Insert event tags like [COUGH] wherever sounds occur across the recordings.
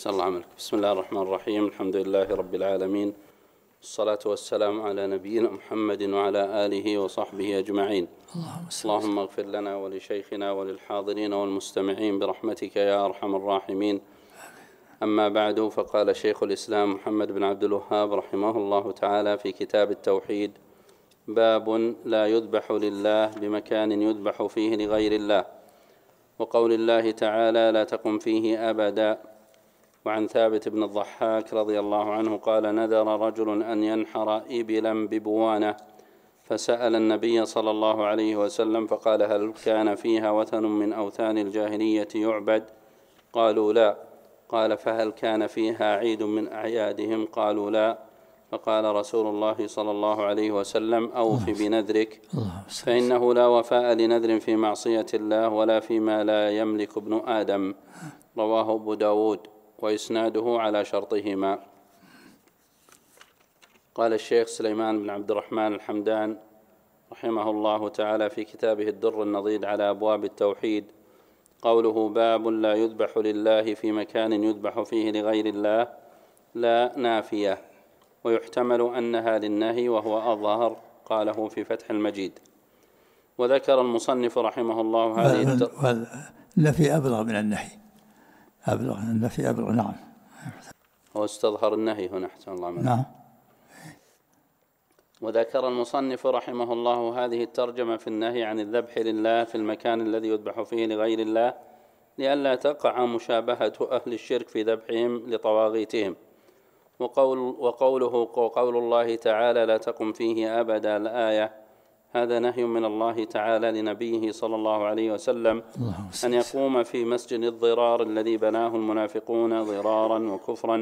صلى الله عملك بسم الله الرحمن الرحيم الحمد لله رب العالمين الصلاة والسلام على نبينا محمد وعلى آله وصحبه أجمعين اللهم, اللهم اغفر لنا ولشيخنا وللحاضرين والمستمعين برحمتك يا أرحم الراحمين أما بعد فقال شيخ الإسلام محمد بن عبد الوهاب رحمه الله تعالى في كتاب التوحيد باب لا يذبح لله بمكان يذبح فيه لغير الله وقول الله تعالى لا تقم فيه أبدا وعن ثابت بن الضحاك رضي الله عنه قال نذر رجل أن ينحر إبلا ببوانة فسأل النبي صلى الله عليه وسلم فقال هل كان فيها وثن من أوثان الجاهلية يعبد قالوا لا قال فهل كان فيها عيد من أعيادهم قالوا لا فقال رسول الله صلى الله عليه وسلم أوف بنذرك فإنه لا وفاء لنذر في معصية الله ولا فيما لا يملك ابن آدم رواه أبو داود وإسناده على شرطهما قال الشيخ سليمان بن عبد الرحمن الحمدان رحمه الله تعالى في كتابه الدر النضيد على أبواب التوحيد قوله باب لا يذبح لله في مكان يذبح فيه لغير الله لا نافية ويحتمل أنها للنهي وهو أظهر قاله في فتح المجيد وذكر المصنف رحمه الله هذه التر... النفي أبلغ من النهي أبلغ النفي أبلغ نعم هو استظهر النهي هنا أحسن الله منه. نعم وذكر المصنف رحمه الله هذه الترجمة في النهي عن الذبح لله في المكان الذي يذبح فيه لغير الله لئلا تقع مشابهة أهل الشرك في ذبحهم لطواغيتهم وقول وقوله وقول الله تعالى لا تقم فيه أبدا الآية هذا نهي من الله تعالى لنبيه صلى الله عليه وسلم أن يقوم في مسجد الضرار الذي بناه المنافقون ضرارا وكفرا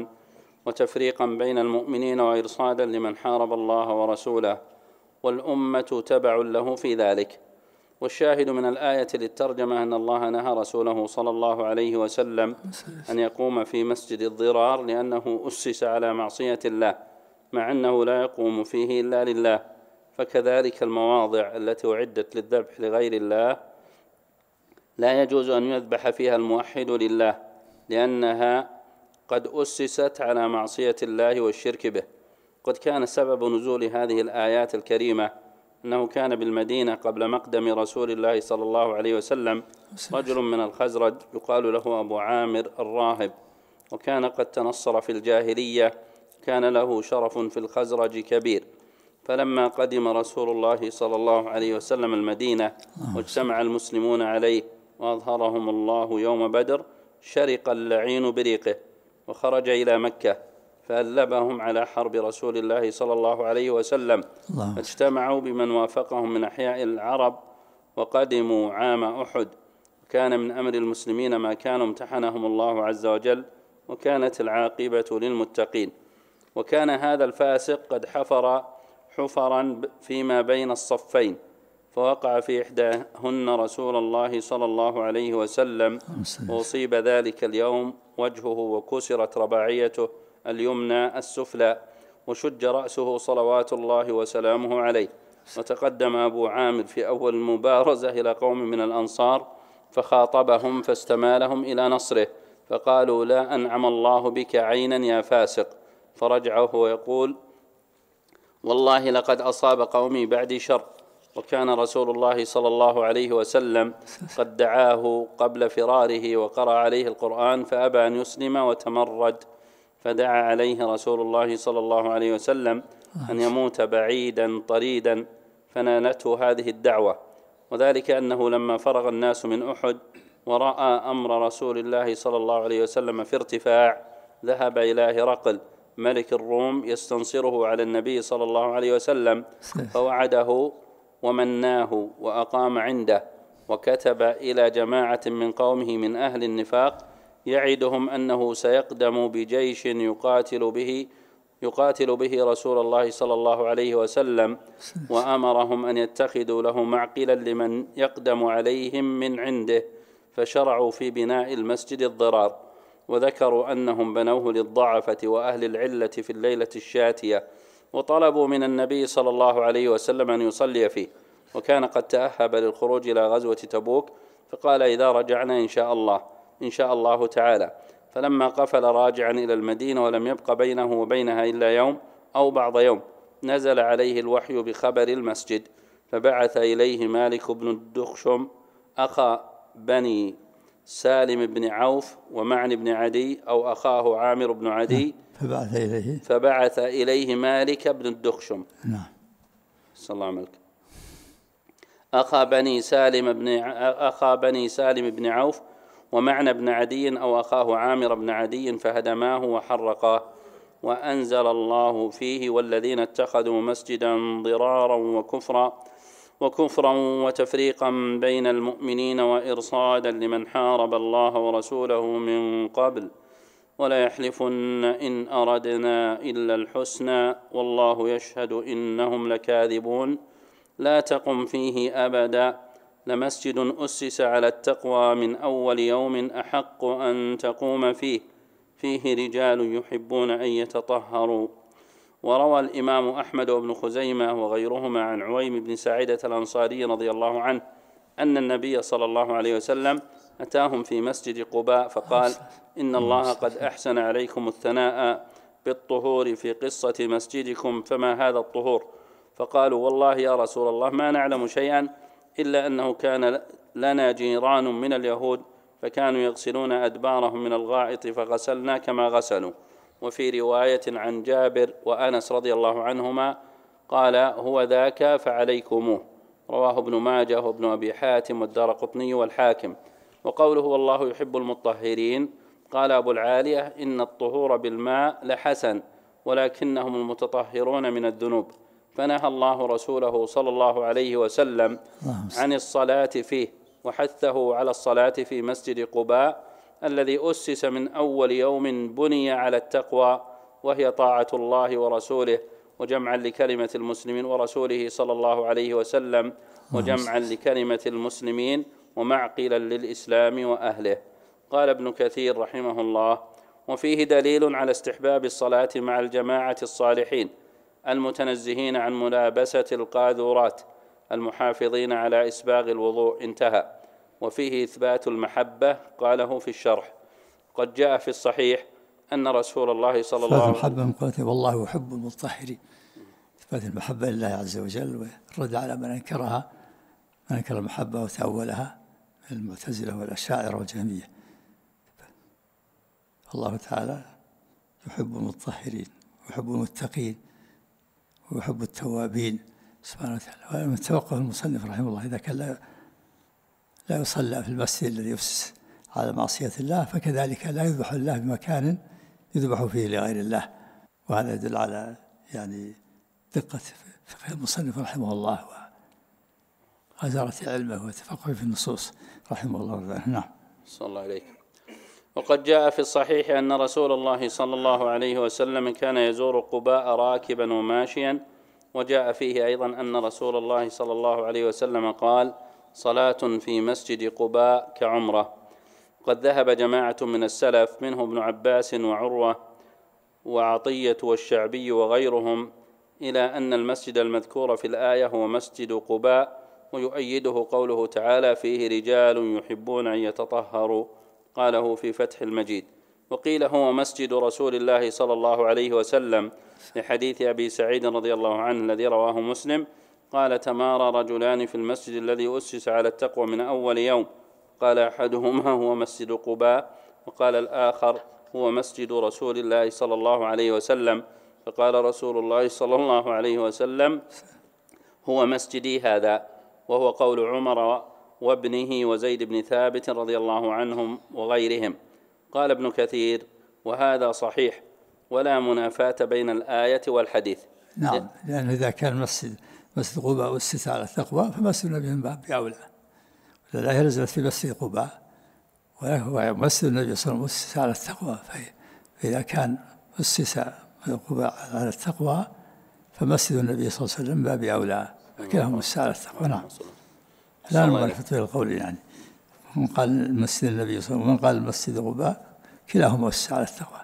وتفريقا بين المؤمنين وإرصادا لمن حارب الله ورسوله والأمة تبع له في ذلك والشاهد من الآية للترجمة أن الله نهى رسوله صلى الله عليه وسلم أن يقوم في مسجد الضرار لأنه أسس على معصية الله مع أنه لا يقوم فيه إلا لله فكذلك المواضع التي أعدت للذبح لغير الله لا يجوز أن يذبح فيها الموحد لله لأنها قد أسست على معصية الله والشرك به قد كان سبب نزول هذه الآيات الكريمة أنه كان بالمدينة قبل مقدم رسول الله صلى الله عليه وسلم رجل من الخزرج يقال له أبو عامر الراهب وكان قد تنصر في الجاهلية كان له شرف في الخزرج كبير فلما قدم رسول الله صلى الله عليه وسلم المدينة نعم. واجتمع المسلمون عليه وأظهرهم الله يوم بدر شرق اللعين بريقه وخرج إلى مكة فألبهم على حرب رسول الله صلى الله عليه وسلم فاجتمعوا بمن وافقهم من أحياء العرب وقدموا عام أحد كان من أمر المسلمين ما كانوا امتحنهم الله عز وجل وكانت العاقبة للمتقين وكان هذا الفاسق قد حفر حفرا فيما بين الصفين فوقع في إحداهن رسول الله صلى الله عليه وسلم وأصيب ذلك اليوم وجهه وكسرت رباعيته اليمنى السفلى وشج رأسه صلوات الله وسلامه عليه وتقدم أبو عامر في أول المبارزة إلى قوم من الأنصار فخاطبهم فاستمالهم إلى نصره فقالوا لا أنعم الله بك عينا يا فاسق فرجع وهو يقول والله لقد أصاب قومي بعدي شر وكان رسول الله صلى الله عليه وسلم قد دعاه قبل فراره وقرأ عليه القرآن فأبى أن يسلم وتمرد فدعا عليه رسول الله صلى الله عليه وسلم أن يموت بعيدا طريدا فنالته هذه الدعوة وذلك أنه لما فرغ الناس من أحد ورأى أمر رسول الله صلى الله عليه وسلم في ارتفاع ذهب إلى هرقل ملك الروم يستنصره على النبي صلى الله عليه وسلم فوعده ومناه وأقام عنده وكتب إلى جماعة من قومه من أهل النفاق يعدهم أنه سيقدم بجيش يقاتل به يقاتل به رسول الله صلى الله عليه وسلم وأمرهم أن يتخذوا له معقلا لمن يقدم عليهم من عنده فشرعوا في بناء المسجد الضرار وذكروا أنهم بنوه للضعفة وأهل العلة في الليلة الشاتية وطلبوا من النبي صلى الله عليه وسلم أن يصلي فيه وكان قد تأهب للخروج إلى غزوة تبوك فقال إذا رجعنا إن شاء الله إن شاء الله تعالى فلما قفل راجعا إلى المدينة ولم يبق بينه وبينها إلا يوم أو بعض يوم نزل عليه الوحي بخبر المسجد فبعث إليه مالك بن الدخشم أخا بني سالم بن عوف ومعن بن عدي أو أخاه عامر بن عدي نعم. فبعث إليه فبعث إليه مالك بن الدخشم نعم صلى الله عليه أخا بني سالم بن أخا بني سالم بن عوف ومعنى بن عدي أو أخاه عامر بن عدي فهدماه وحرقاه وأنزل الله فيه والذين اتخذوا مسجدا ضرارا وكفرا وكفرا وتفريقا بين المؤمنين وارصادا لمن حارب الله ورسوله من قبل ولا يحلفن ان اردنا الا الحسنى والله يشهد انهم لكاذبون لا تقم فيه ابدا لمسجد اسس على التقوى من اول يوم احق ان تقوم فيه فيه رجال يحبون ان يتطهروا وروى الإمام أحمد وابن خزيمة وغيرهما عن عويم بن سعيدة الأنصاري رضي الله عنه أن النبي صلى الله عليه وسلم أتاهم في مسجد قباء فقال إن الله قد أحسن عليكم الثناء بالطهور في قصة مسجدكم فما هذا الطهور فقالوا والله يا رسول الله ما نعلم شيئا إلا أنه كان لنا جيران من اليهود فكانوا يغسلون أدبارهم من الغائط فغسلنا كما غسلوا وفي رواية عن جابر وأنس رضي الله عنهما قال هو ذاك فعليكموه رواه ابن ماجه وابن أبي حاتم والدار قطني والحاكم وقوله والله يحب المطهرين قال أبو العالية إن الطهور بالماء لحسن ولكنهم المتطهرون من الذنوب فنهى الله رسوله صلى الله عليه وسلم عن الصلاة فيه وحثه على الصلاة في مسجد قباء الذي أسس من أول يوم بني على التقوى وهي طاعة الله ورسوله وجمعا لكلمة المسلمين ورسوله صلى الله عليه وسلم وجمعا لكلمة المسلمين ومعقلا للإسلام وأهله قال ابن كثير رحمه الله وفيه دليل على استحباب الصلاة مع الجماعة الصالحين المتنزهين عن ملابسة القاذورات المحافظين على إسباغ الوضوء انتهى وفيه إثبات المحبة قاله في الشرح قد جاء في الصحيح أن رسول الله صلى الله عليه وسلم محبة مقاتل والله يحب المطهرين إثبات المحبة لله عز وجل والرد على من أنكرها من أنكر المحبة وتأولها المعتزلة والأشاعرة والجهمية الله تعالى يحب المطهرين ويحب المتقين ويحب التوابين سبحانه وتعالى ومن توقف المصنف رحمه الله إذا كان لا لا يصلى في المسجد الذي يفسس على معصية الله فكذلك لا يذبح الله بمكان يذبح فيه لغير الله وهذا يدل على يعني دقة فقه المصنف رحمه الله وغزارة علمه وتفقه في النصوص رحمه الله نعم صلى الله عليه وقد جاء في الصحيح أن رسول الله صلى الله عليه وسلم كان يزور قباء راكبا وماشيا وجاء فيه أيضا أن رسول الله صلى الله عليه وسلم قال صلاة في مسجد قباء كعمرة قد ذهب جماعة من السلف منه ابن عباس وعروة وعطية والشعبي وغيرهم إلى أن المسجد المذكور في الآية هو مسجد قباء ويؤيده قوله تعالى فيه رجال يحبون أن يتطهروا قاله في فتح المجيد وقيل هو مسجد رسول الله صلى الله عليه وسلم لحديث أبي سعيد رضي الله عنه الذي رواه مسلم قال تمارى رجلان في المسجد الذي أسس على التقوى من أول يوم قال أحدهما هو مسجد قباء وقال الآخر هو مسجد رسول الله صلى الله عليه وسلم فقال رسول الله صلى الله عليه وسلم هو مسجدي هذا وهو قول عمر وابنه وزيد بن ثابت رضي الله عنهم وغيرهم قال ابن كثير وهذا صحيح ولا منافاة بين الآية والحديث نعم لأن إذا كان مسجد مسجد قباء أسس على التقوى فمسجد النبي من باب أولى لله نزلت في مسجد قباء وهو مسجد النبي صلى الله عليه وسلم أسس على التقوى فإذا كان أسس قباء على التقوى فمسجد النبي صلى الله عليه وسلم باب أولى فكلهم يعني أسس على التقوى نعم لا في القول يعني من قال مسجد النبي صلى الله عليه وسلم ومن قال مسجد قباء كلاهما أسس على التقوى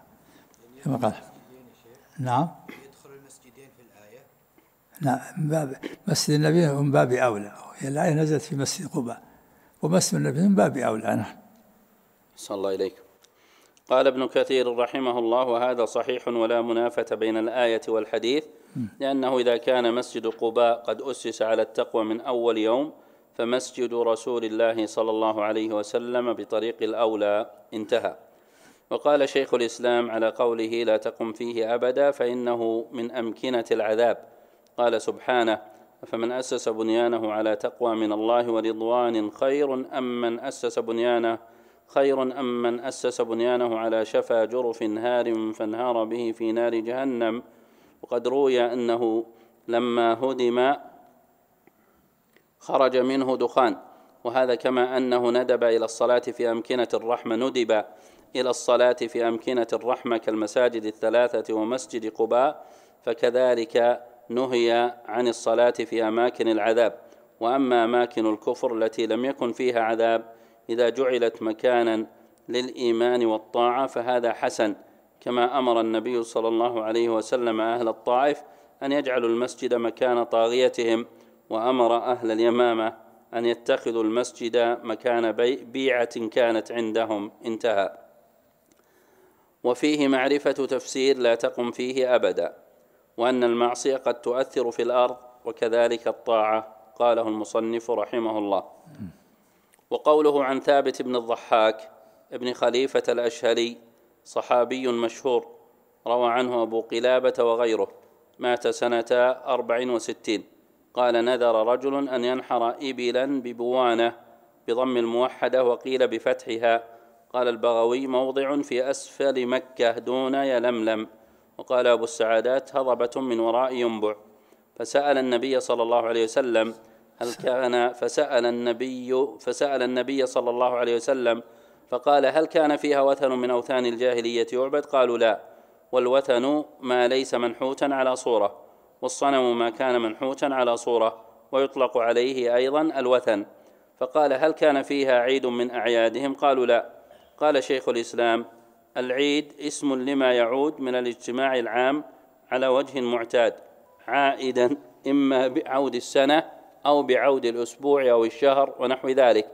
كما قال نعم نعم من باب مسجد النبي من باب أولى هي الآية نزلت في مسجد قباء ومسجد النبي من باب أولى نعم صلى الله إليكم قال ابن كثير رحمه الله وهذا صحيح ولا منافة بين الآية والحديث لأنه إذا كان مسجد قباء قد أسس على التقوى من أول يوم فمسجد رسول الله صلى الله عليه وسلم بطريق الأولى انتهى وقال شيخ الإسلام على قوله لا تقم فيه أبدا فإنه من أمكنة العذاب قال سبحانه فمن أسس بنيانه على تقوى من الله ورضوان خير أم من أسس بنيانه خير أم من أسس بنيانه على شفا جرف هار فانهار به في نار جهنم وقد روي أنه لما هدم خرج منه دخان وهذا كما أنه ندب إلى الصلاة في أمكنة الرحمة ندب إلى الصلاة في أمكنة الرحمة كالمساجد الثلاثة ومسجد قباء فكذلك نهي عن الصلاة في أماكن العذاب وأما أماكن الكفر التي لم يكن فيها عذاب إذا جعلت مكانا للإيمان والطاعة فهذا حسن كما أمر النبي صلى الله عليه وسلم أهل الطائف أن يجعلوا المسجد مكان طاغيتهم وأمر أهل اليمامة أن يتخذوا المسجد مكان بيعة كانت عندهم انتهى وفيه معرفة تفسير لا تقم فيه أبدا وأن المعصية قد تؤثر في الأرض وكذلك الطاعة قاله المصنف رحمه الله وقوله عن ثابت بن الضحاك ابن خليفة الأشهلي صحابي مشهور روى عنه أبو قلابة وغيره مات سنة أربع وستين قال نذر رجل أن ينحر إبلا ببوانة بضم الموحدة وقيل بفتحها قال البغوي موضع في أسفل مكة دون يلملم وقال أبو السعادات هضبة من وراء ينبع فسأل النبي صلى الله عليه وسلم هل كان فسأل النبي فسأل النبي صلى الله عليه وسلم فقال هل كان فيها وثن من أوثان الجاهلية يعبد قالوا لا والوثن ما ليس منحوتا على صورة والصنم ما كان منحوتا على صورة ويطلق عليه أيضا الوثن فقال هل كان فيها عيد من أعيادهم قالوا لا قال شيخ الإسلام العيد اسم لما يعود من الاجتماع العام على وجه معتاد عائدا إما بعود السنة أو بعود الأسبوع أو الشهر ونحو ذلك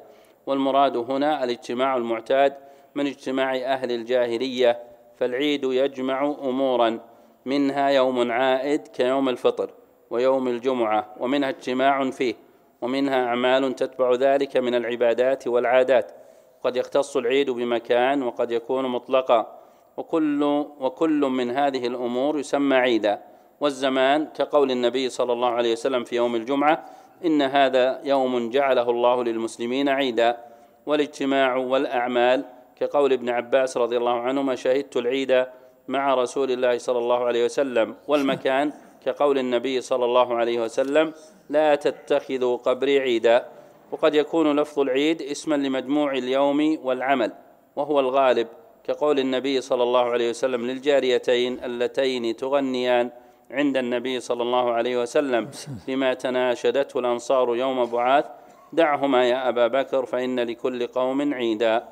والمراد هنا الاجتماع المعتاد من اجتماع أهل الجاهلية فالعيد يجمع أمورا منها يوم عائد كيوم الفطر ويوم الجمعة ومنها اجتماع فيه ومنها أعمال تتبع ذلك من العبادات والعادات وقد يختص العيد بمكان وقد يكون مطلقا وكل وكل من هذه الامور يسمى عيدا والزمان كقول النبي صلى الله عليه وسلم في يوم الجمعه ان هذا يوم جعله الله للمسلمين عيدا والاجتماع والاعمال كقول ابن عباس رضي الله عنهما شهدت العيد مع رسول الله صلى الله عليه وسلم والمكان كقول النبي صلى الله عليه وسلم لا تتخذوا قبري عيدا وقد يكون لفظ العيد اسما لمجموع اليوم والعمل وهو الغالب كقول النبي صلى الله عليه وسلم للجاريتين اللتين تغنيان عند النبي صلى الله عليه وسلم لما تناشدته الأنصار يوم بعاث دعهما يا أبا بكر فإن لكل قوم عيدا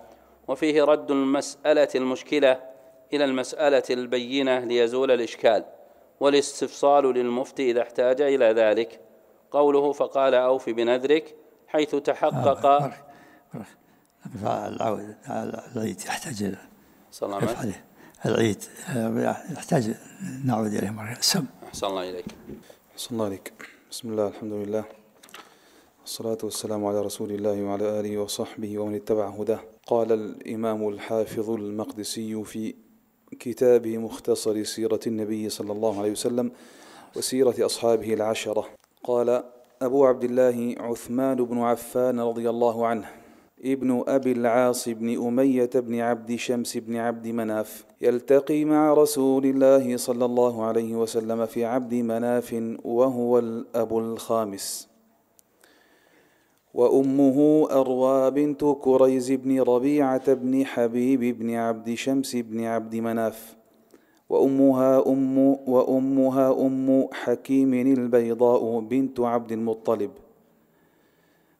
وفيه رد المسألة المشكلة إلى المسألة البينة ليزول الإشكال والاستفصال للمفتي إذا احتاج إلى ذلك قوله فقال أوف بنذرك حيث تحقق آه، آه، آه، العود العيد يحتاج الى العيد يحتاج نعود اليه مره السم احسن الله اليك احسن الله اليك بسم الله الحمد لله والصلاة والسلام على رسول الله وعلى آله وصحبه ومن اتبع هداه قال الإمام الحافظ المقدسي في كتابه مختصر سيرة النبي صلى الله عليه وسلم وسيرة أصحابه العشرة قال أبو عبد الله عثمان بن عفان رضي الله عنه ابن أبي العاص بن أمية بن عبد شمس بن عبد مناف يلتقي مع رسول الله صلى الله عليه وسلم في عبد مناف وهو الأب الخامس وأمه أروى بنت كريز بن ربيعة بن حبيب بن عبد شمس بن عبد مناف وأمها أم وأمها أم حكيم البيضاء بنت عبد المطلب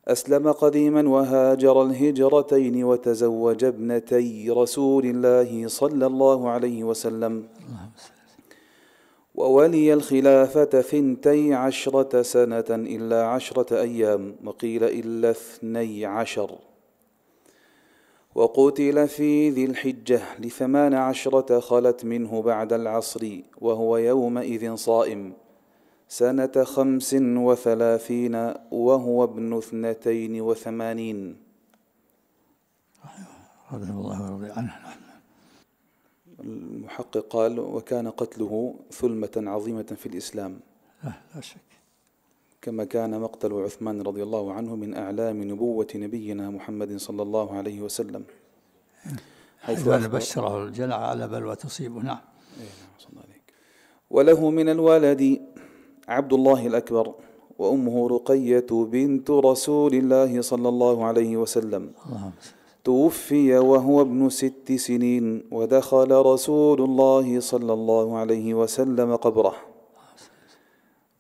أسلم قديما وهاجر الهجرتين وتزوج ابنتي رسول الله صلى الله عليه وسلم وولي الخلافة ثنتي عشرة سنة إلا عشرة أيام وقيل إلا اثني عشر وقتل في ذي الحجة لثمان عشرة خلت منه بعد العصر وهو يومئذ صائم سنة خمس وثلاثين وهو ابن اثنتين وثمانين رضي الله ورضي عنه المحقق قال وكان قتله ثلمة عظيمة في الإسلام لا, لا شك كما كان مقتل عثمان رضي الله عنه من أعلام نبوة نبينا محمد صلى الله عليه وسلم حيث أيوة، بشره الجلع على بلوى تصيبه نعم, إيه، نعم، وله من الولد عبد الله الأكبر وأمه رقية بنت رسول الله صلى الله عليه وسلم توفي وهو ابن ست سنين ودخل رسول الله صلى الله عليه وسلم قبره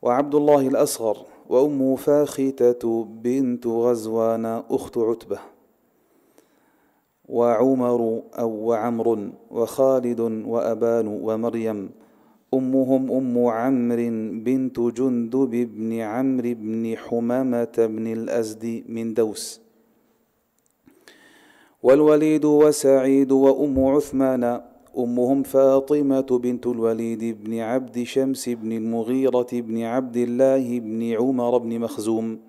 وعبد الله الأصغر وأمه فاختة بنت غزوان أخت عتبة وعمر أو وعمر وخالد وأبان ومريم أمهم أم عمر بنت جندب بن عمرو بن حمامة بن الأزد من دوس والوليد وسعيد وأم عثمان أمهم فاطمة بنت الوليد بن عبد شمس بن المغيرة بن عبد الله بن عمر بن مخزوم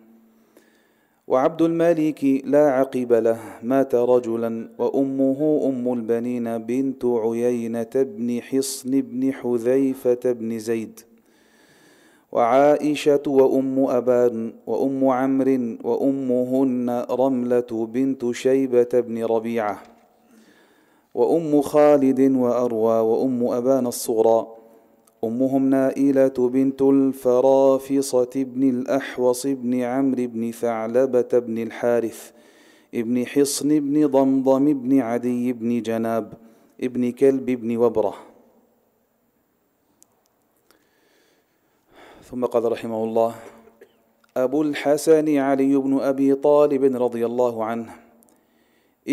وعبد الملك لا عقب له مات رجلا وأمه أم البنين بنت عيينة بن حصن بن حذيفة بن زيد وعائشة وأم أبان وأم عمرو وأمهن رملة بنت شيبة بن ربيعة وأم خالد وأروى وأم أبان الصغرى أمهم نائلة بنت الفرافصة بن الأحوص بن عمرو بن ثعلبة بن الحارث ابن حصن بن ضمضم بن عدي بن جناب ابن كلب بن وبره ثم قال رحمه الله أبو الحسن علي بن أبي طالب رضي الله عنه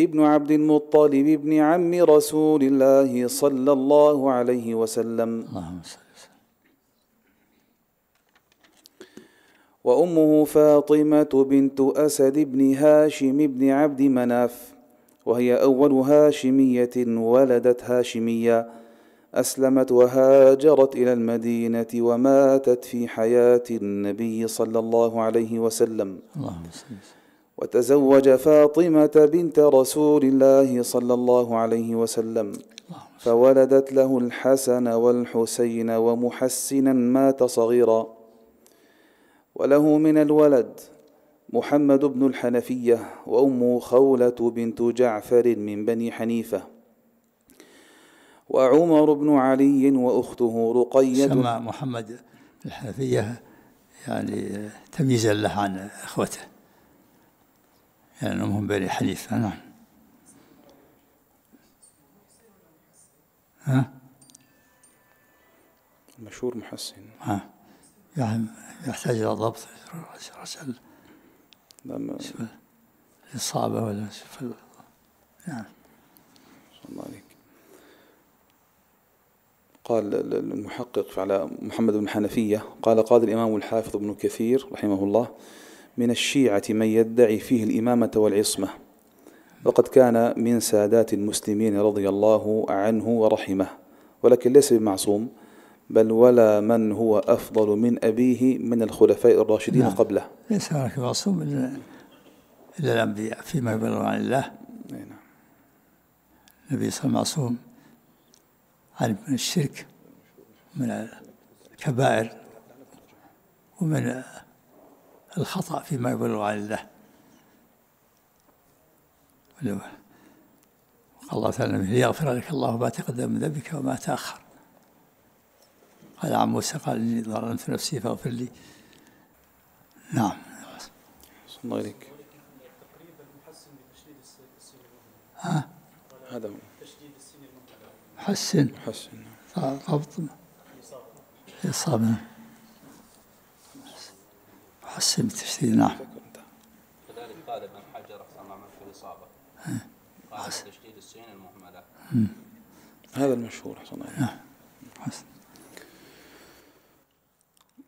ابن عبد المطلب ابن عم رسول الله صلى الله عليه وسلم وأمه فاطمة بنت أسد بن هاشم بن عبد مناف وهي أول هاشمية ولدت هاشمية أسلمت وهاجرت إلى المدينة وماتت في حياة النبي صلى الله عليه وسلم اللهم صلح. وتزوج فاطمة بنت رسول الله صلى الله عليه وسلم فولدت له الحسن والحسين ومحسنا مات صغيرا وله من الولد محمد بن الحنفية وأمه خولة بنت جعفر من بني حنيفة وعمر بن علي وأخته رقية سمى محمد الحنفية يعني تمييزا له عن إخوته لأنهم هم بني حنيفة نعم ها المشهور محسن ها يعني يحتاج إلى ضبط رسل لما الإصابة ولا شوف نعم الله عليك قال المحقق على محمد بن حنفية قال قال الإمام الحافظ ابن كثير رحمه الله من الشيعة من يدعي فيه الإمامة والعصمة وقد كان من سادات المسلمين رضي الله عنه ورحمه ولكن ليس بمعصوم بل ولا من هو أفضل من أبيه من الخلفاء الراشدين نعم. قبله ليس هناك معصوم إلا إلا الأنبياء فيما يبلغ عن الله نعم. النبي صلى الله عليه وسلم عن من الشرك من الكبائر ومن الخطأ فيما يبلغ عن الله قال الله تعالى ليغفر لك الله ما تقدم من ذنبك وما تأخر قال عن موسى قال إني ظلمت نفسي فاغفر لي نعم صلى الله عليك ها؟ هذا هو حسن حسن ضبط إصابة حسن التشديد نعم كذلك قال ابن حجر في الإصابة قال تشديد السين المهملة هذا المشهور حسن نعم حسن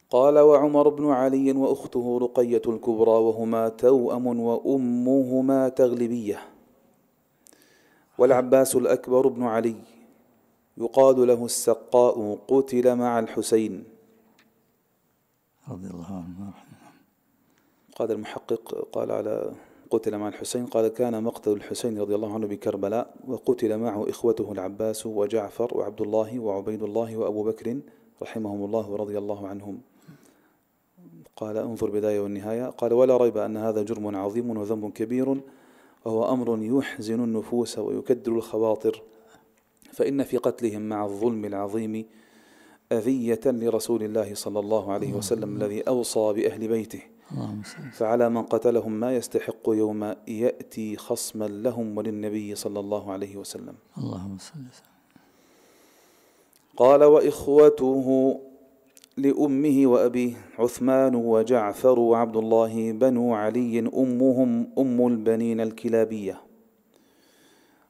قال وعمر بن علي وأخته رقية الكبرى وهما توأم وأمهما تغلبية والعباس الأكبر بن علي يقال له السقاء قتل مع الحسين رضي الله عنه قال المحقق قال على قتل مع الحسين قال كان مقتل الحسين رضي الله عنه بكربلاء وقتل معه إخوته العباس وجعفر وعبد الله وعبيد الله وأبو بكر رحمهم الله ورضي الله عنهم قال انظر بداية والنهاية قال ولا ريب أن هذا جرم عظيم وذنب كبير وهو أمر يحزن النفوس ويكدر الخواطر فإن في قتلهم مع الظلم العظيم أذية لرسول الله صلى الله عليه وسلم الذي أوصى بأهل بيته فعلى من قتلهم ما يستحق يوم يأتي خصما لهم وللنبي صلى الله عليه وسلم اللهم صل وسلم قال وإخوته لأمه وأبيه عثمان وجعفر وعبد الله بنو علي أمهم أم البنين الكلابية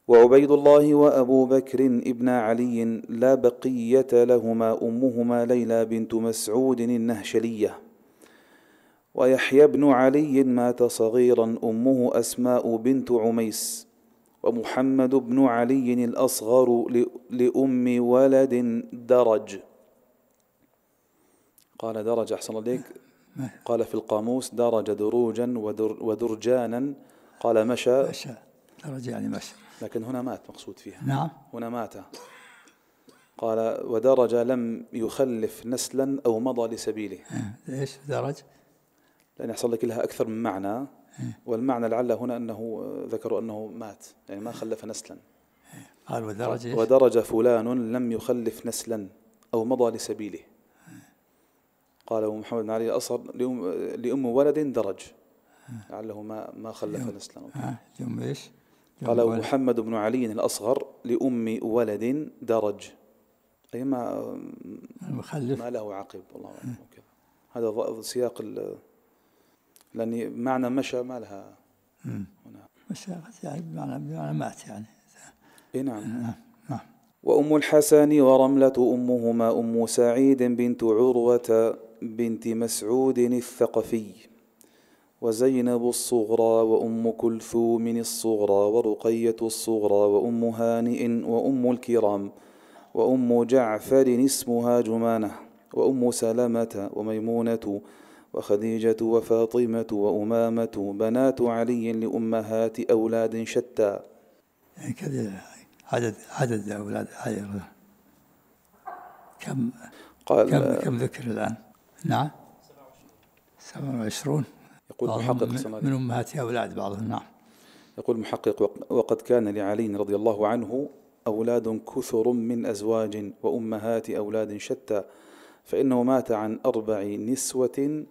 وعبيد الله وأبو بكر ابن علي لا بقية لهما أمهما ليلى بنت مسعود النهشلية ويحيى بن علي مات صغيرا امه اسماء بنت عميس ومحمد بن علي الاصغر لام ولد درج قال درج احسن الله قال في القاموس درج دروجا ودر ودرجانا قال مشى مشى درج يعني مشى لكن هنا مات مقصود فيها نعم هنا مات قال ودرج لم يخلف نسلا أو مضى لسبيله إيه، إيش درج لأن يحصل لك لها أكثر من معنى إيه. والمعنى لعل هنا أنه ذكروا أنه مات يعني ما خلف نسلا قال ودرج ودرج فلان لم يخلف نسلا أو مضى لسبيله قال أبو محمد بن علي الأصر لأم, ولد درج لعله ما ما خلف نسلا لأم إيش؟ قال أبو محمد بن علي الأصغر لأم ولد درج أي ما ما له عقب والله إيه. أعلم هذا سياق لأن معنى مشى ما لها هنا مشى يعني بمعنى, بمعنى مات يعني اي نعم نعم, نعم. وأم الحسن ورملة أمهما أم سعيد بنت عروة بنت مسعود الثقفي وزينب الصغرى وأم كلثوم الصغرى ورقية الصغرى وأم هانئ وأم الكرام وأم جعفر اسمها جمانة وأم سلمة وميمونة وخديجة وفاطمة وأمامة بنات علي لأمهات أولاد شتى عدد عدد أولاد علي كم قال كم, كم ذكر الآن نعم 27 يقول محقق من, من أمهات أولاد بعضهم نعم يقول محقق وقد كان لعلي رضي الله عنه أولاد كثر من أزواج وأمهات أولاد شتى فإنه مات عن أربع نسوة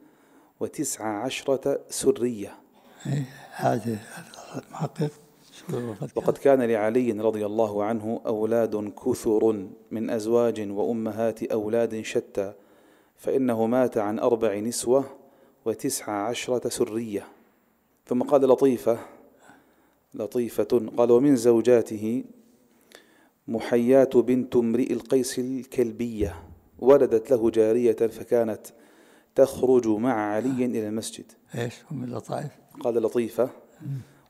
وتسعة عشرة سرية إيه، هذا المحقق وقد كان لعلي رضي الله عنه أولاد كثر من أزواج وأمهات أولاد شتى فإنه مات عن أربع نسوة وتسعة عشرة سرية ثم قال لطيفة لطيفة قال ومن زوجاته محيات بنت امرئ القيس الكلبية ولدت له جارية فكانت تخرج مع علي إلى المسجد إيش هم اللطائف قال لطيفة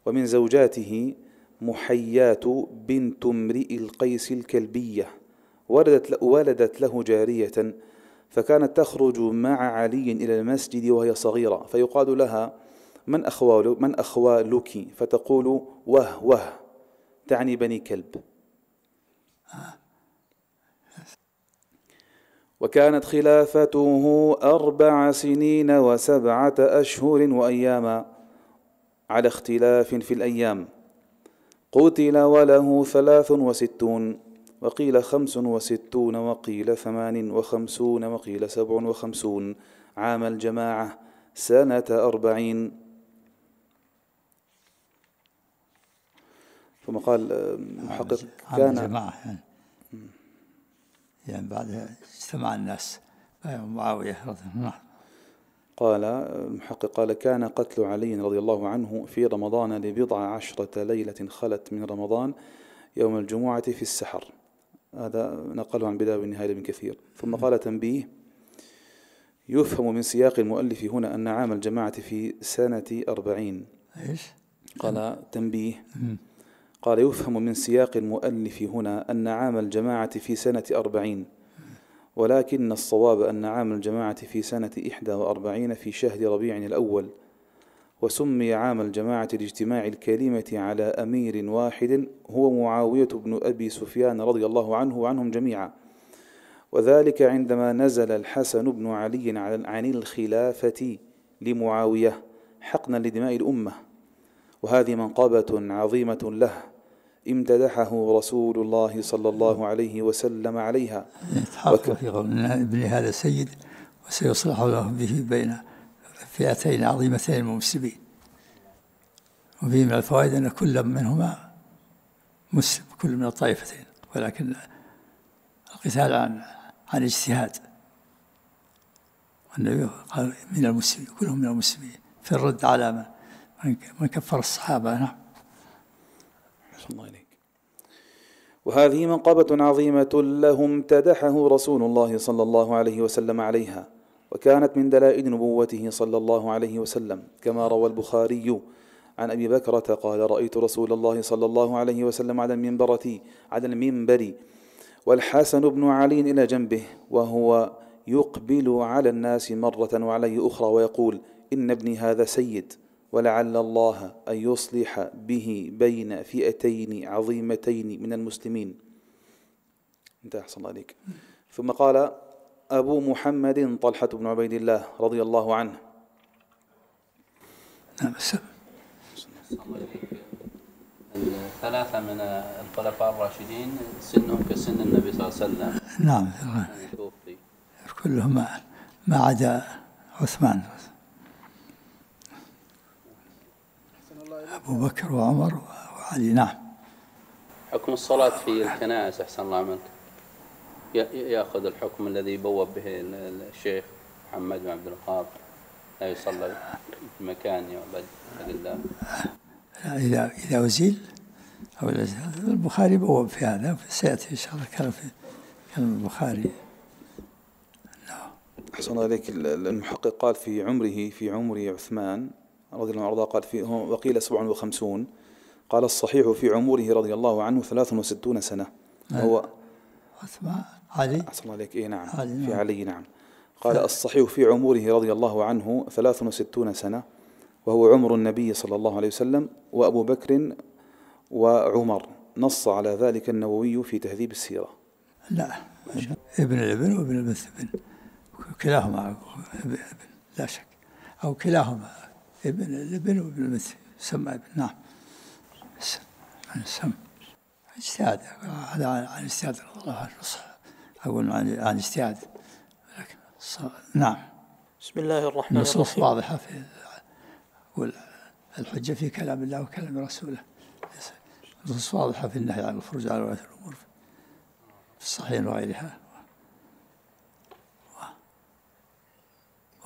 ومن زوجاته محيات بنت امرئ القيس الكلبية ولدت, ولدت له جارية فكانت تخرج مع علي إلى المسجد وهي صغيرة فيقال لها من أخوال من أخوالك فتقول وه وه تعني بني كلب آه. وكانت خلافته أربع سنين وسبعة أشهر وأياما على اختلاف في الأيام قتل وله ثلاث وستون وقيل خمس وستون وقيل ثمان وخمسون وقيل سبع وخمسون عام الجماعة سنة أربعين ثم قال آه، محقق كان يعني بعد اجتمع الناس أيوة، معاوية رضي الله عنه قال المحقق قال كان قتل علي رضي الله عنه في رمضان لبضع عشرة ليلة خلت من رمضان يوم الجمعة في السحر هذا نقله عن بداية والنهاية من كثير ثم قال تنبيه يفهم من سياق المؤلف هنا أن عام الجماعة في سنة أربعين إيش؟ قال تنبيه قال يفهم من سياق المؤلف هنا أن عام الجماعة في سنة أربعين ولكن الصواب أن عام الجماعة في سنة إحدى وأربعين في شهر ربيع الأول وسمي عام الجماعة لاجتماع الكلمة على أمير واحد هو معاوية بن أبي سفيان رضي الله عنه وعنهم جميعا وذلك عندما نزل الحسن بن علي عن الخلافة لمعاوية حقنا لدماء الأمة وهذه منقبة عظيمة له امتدحه رسول الله صلى الله عليه وسلم عليها يتحقق في قولنا ابن هذا سيد وسيصلح له به بين فئتين عظيمتين من المسلمين وفيه من الفوائد أن كل منهما مسلم كل من الطائفتين ولكن القتال عن عن اجتهاد والنبي قال من المسلمين كلهم من المسلمين في الرد على من من كفر الصحابة نعم الله إليك وهذه منقبة عظيمة لهم امتدحه رسول الله صلى الله عليه وسلم عليها وكانت من دلائل نبوته صلى الله عليه وسلم كما روى البخاري عن أبي بكرة قال رأيت رسول الله صلى الله عليه وسلم على المنبرة على المنبر والحسن بن علي إلى جنبه وهو يقبل على الناس مرة وعليه أخرى ويقول إن ابني هذا سيد ولعل الله أن يصلح به بين فئتين عظيمتين من المسلمين انتهى أحسن الله عليك ثم قال أبو محمد طلحة بن عبيد الله رضي الله عنه نعم السبب ثلاثة من الخلفاء الراشدين سنهم كسن النبي صلى الله عليه وسلم نعم يعني كلهم ما عدا عثمان أبو بكر وعمر وعلي نعم حكم الصلاة في الكنائس أحسن الله عملك يأخذ الحكم الذي بوب به الشيخ محمد بن عبد الوهاب لا يصلى في مكان يعبد لله إذا إذا أزيل أو البخاري بوب في هذا سيأتي إن شاء الله كلام في كلام البخاري نعم. أحسن عليك المحقق قال في عمره في عمر عثمان رضي الله عنه قال في وقيل 57 قال الصحيح في عمره رضي الله عنه 63 سنة هو عثمان علي أحسن الله عليك إيه نعم علي في نعم. علي نعم قال الصحيح في عمره رضي الله عنه 63 سنة وهو عمر النبي صلى الله عليه وسلم وأبو بكر وعمر نص على ذلك النووي في تهذيب السيرة لا ابن الابن وابن الابن كلاهما ابن لا شك أو كلاهما ابن الابن وابن المثل يسمى ابن نعم عن السم اجتهاد هذا عن اجتهاد رضي الله عنه أقول عن عن اجتهاد لكن نعم بسم الله الرحمن الرحيم نصوص واضحة في الحجة في كلام الله وكلام رسوله نصوص واضحة في النهي عن الخروج على ولاة الأمور في الصحيح وغيرها